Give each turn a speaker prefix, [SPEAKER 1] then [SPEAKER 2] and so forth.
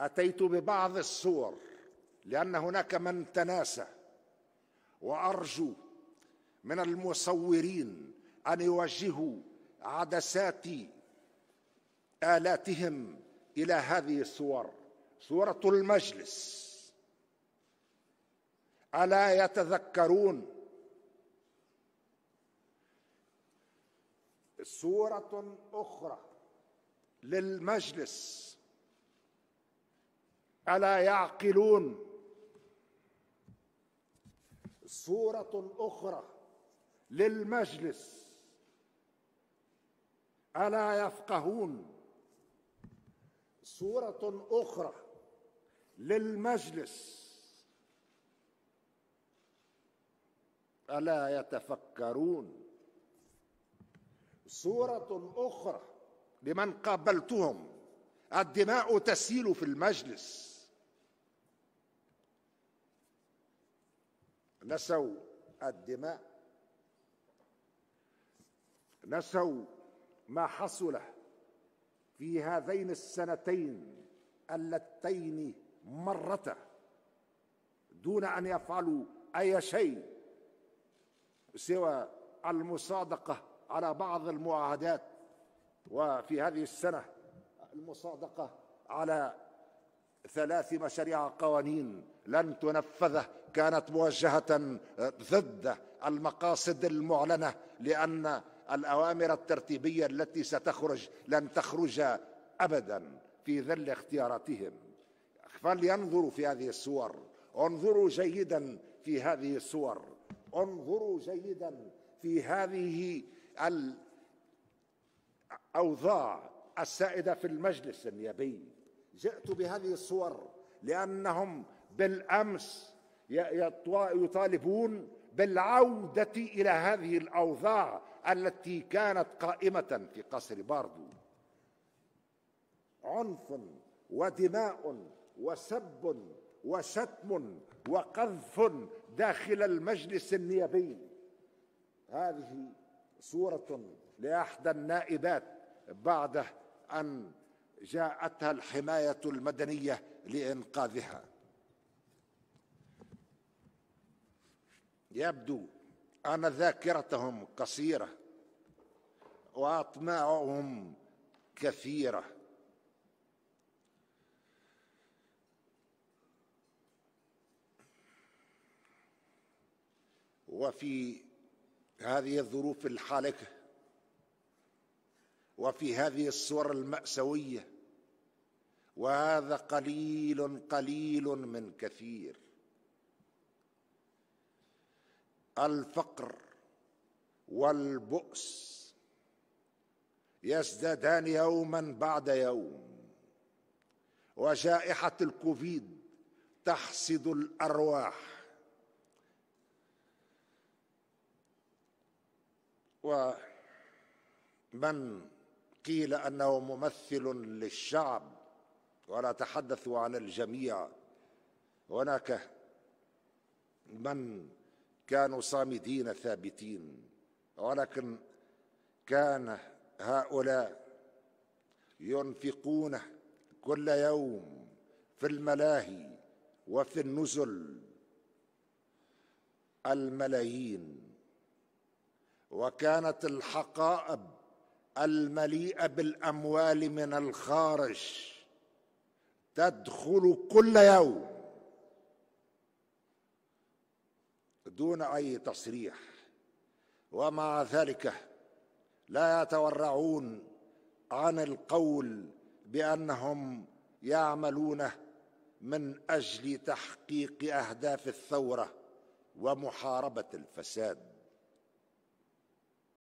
[SPEAKER 1] اتيت ببعض الصور لان هناك من تناسى وارجو من المصورين ان يوجهوا عدسات الاتهم الى هذه الصور صوره المجلس الا يتذكرون صوره اخرى للمجلس ألا يعقلون صورة أخرى للمجلس ألا يفقهون صورة أخرى للمجلس ألا يتفكرون صورة أخرى لمن قابلتهم الدماء تسيل في المجلس نسوا الدماء نسوا ما حصل في هذين السنتين اللتين مرتا دون ان يفعلوا اي شيء سوى المصادقه على بعض المعاهدات وفي هذه السنه المصادقه على ثلاث مشاريع قوانين لن تنفذه كانت موجهه آه، ضد المقاصد المعلنه لان الاوامر الترتيبيه التي ستخرج لن تخرج ابدا في ظل اختياراتهم فلينظروا في هذه الصور انظروا جيدا في هذه الصور انظروا جيدا في هذه الاوضاع السائده في المجلس النيابي جئت بهذه الصور لأنهم بالأمس يطالبون بالعودة إلى هذه الأوضاع التي كانت قائمة في قصر باردو عنف ودماء وسب وشتم وقذف داخل المجلس النيابي هذه صورة لأحدى النائبات بعد أن جاءتها الحمايه المدنيه لانقاذها يبدو ان ذاكرتهم قصيره واطماعهم كثيره وفي هذه الظروف الحالكه وفي هذه الصور المأساوية وهذا قليل قليل من كثير الفقر والبؤس يزدادان يوما بعد يوم وجائحة الكوفيد تحصد الأرواح ومن قيل انه ممثل للشعب ولا تحدثوا عن الجميع هناك من كانوا صامدين ثابتين ولكن كان هؤلاء ينفقون كل يوم في الملاهي وفي النزل الملايين وكانت الحقائب المليئه بالاموال من الخارج تدخل كل يوم دون اي تصريح ومع ذلك لا يتورعون عن القول بانهم يعملون من اجل تحقيق اهداف الثوره ومحاربه الفساد